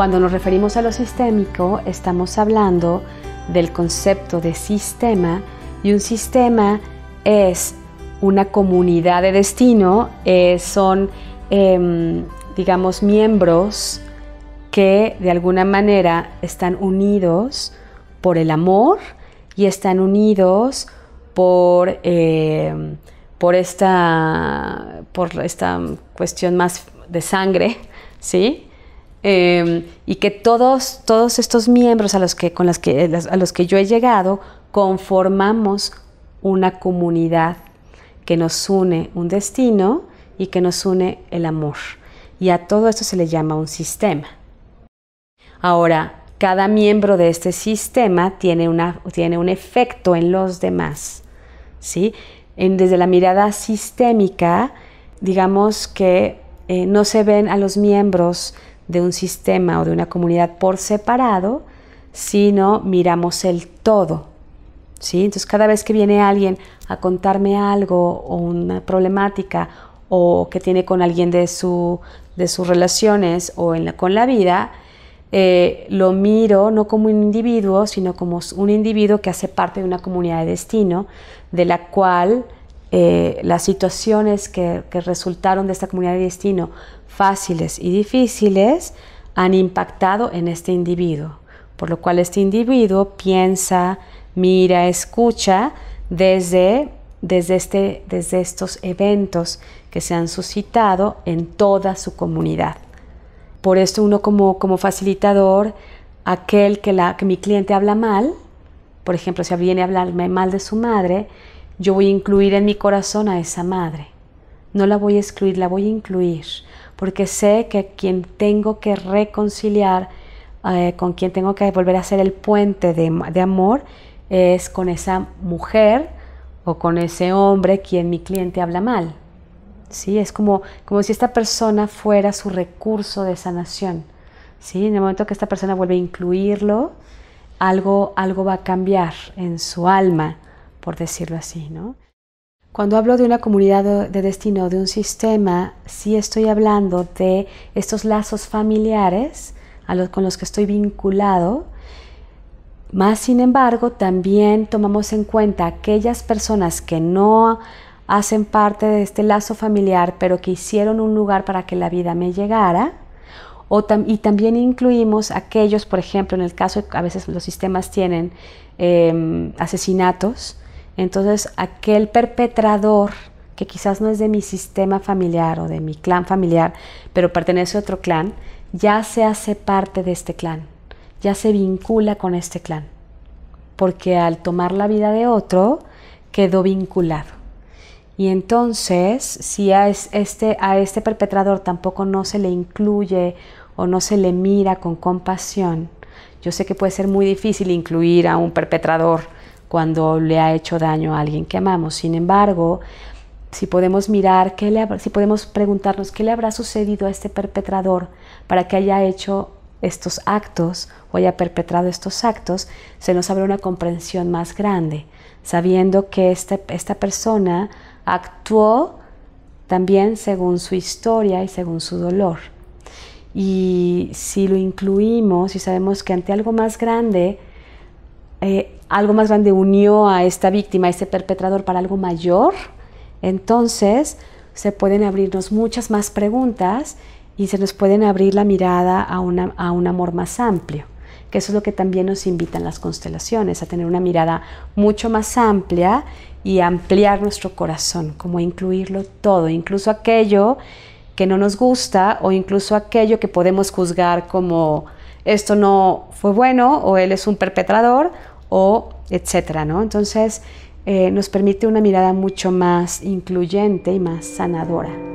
Cuando nos referimos a lo sistémico, estamos hablando del concepto de sistema y un sistema es una comunidad de destino, eh, son, em, digamos, miembros que de alguna manera están unidos por el amor y están unidos por, em, por, esta, por esta cuestión más de sangre, ¿sí? Em, y que todos, todos estos miembros a los que, con que, eh, a los que yo he llegado conformamos una comunidad que nos une un destino y que nos une el amor. Y a todo esto se le llama un sistema. Ahora, cada miembro de este sistema tiene, una, tiene un efecto en los demás. ¿sí? desde la mirada sistémica, digamos que eh, no se ven a los miembros de un sistema o de una comunidad por separado, sino miramos el todo. ¿sí? Entonces cada vez que viene alguien a contarme algo o una problemática o que tiene con alguien de, su, de sus relaciones o en con la vida, eh, lo miro no como un individuo, sino como un individuo que hace parte de una comunidad de destino, de la cual eh, las situaciones que, resultaron de esta comunidad de destino fáciles y difíciles han impactado en este individuo, por lo cual este individuo piensa, mira, escucha desde, desde, este, desde estos eventos que se han suscitado en toda su comunidad. Por esto uno como, como facilitador, aquel que, la, que mi cliente habla mal, por ejemplo, si viene a hablarme mal de su madre, yo voy a incluir en mi corazón a esa madre. No la voy a excluir, la voy a incluir, porque sé que quien tengo que reconciliar, eh, con quien tengo que volver a ser el puente de, amor, es con esa mujer o con ese hombre quien mi cliente habla mal. ¿Sí? Es como, como si esta persona fuera su recurso de sanación. ¿Sí? En el momento que esta persona vuelve a incluirlo, algo, algo va a cambiar en su alma por decirlo así, ¿no? Cuando hablo de una comunidad de destino, de un sistema, sí estoy hablando de estos lazos familiares con los que estoy vinculado, más sin embargo, también tomamos en cuenta aquellas personas que no hacen parte de este lazo familiar, pero que hicieron un lugar para que la vida me llegara. y también incluimos aquellos, por ejemplo, en el caso, a veces los sistemas tienen em, asesinatos, entonces, aquel perpetrador que quizás no es de mi sistema familiar o de mi clan familiar, pero pertenece a otro clan, ya se hace parte de este clan, ya se vincula con este clan, porque al tomar la vida de otro, quedó vinculado. Y entonces, si a este, a este perpetrador tampoco no se le incluye o no se le mira con compasión, yo sé que puede ser muy difícil incluir a un perpetrador cuando le ha hecho daño a alguien que amamos. Sin embargo, si podemos mirar, qué si podemos preguntarnos qué le habrá sucedido a este perpetrador para que haya hecho estos actos o haya perpetrado estos actos, se nos abre una comprensión más grande, sabiendo que este, esta persona actuó también según su historia y según su dolor. Y si lo incluimos y sabemos que ante algo más grande, eh, algo más grande unió a esta víctima, a este perpetrador, para algo mayor, entonces se pueden abrirnos muchas más preguntas y se nos pueden abrir la mirada a, a un amor más amplio, que eso es lo que también nos invitan las constelaciones, a tener una mirada mucho más amplia y ampliar nuestro corazón, como incluirlo todo, incluso aquello que no nos gusta o incluso aquello que podemos juzgar como esto no fue bueno o él es un perpetrador o etcétera, ¿no? Entonces eh, nos permite una mirada mucho más incluyente y más sanadora.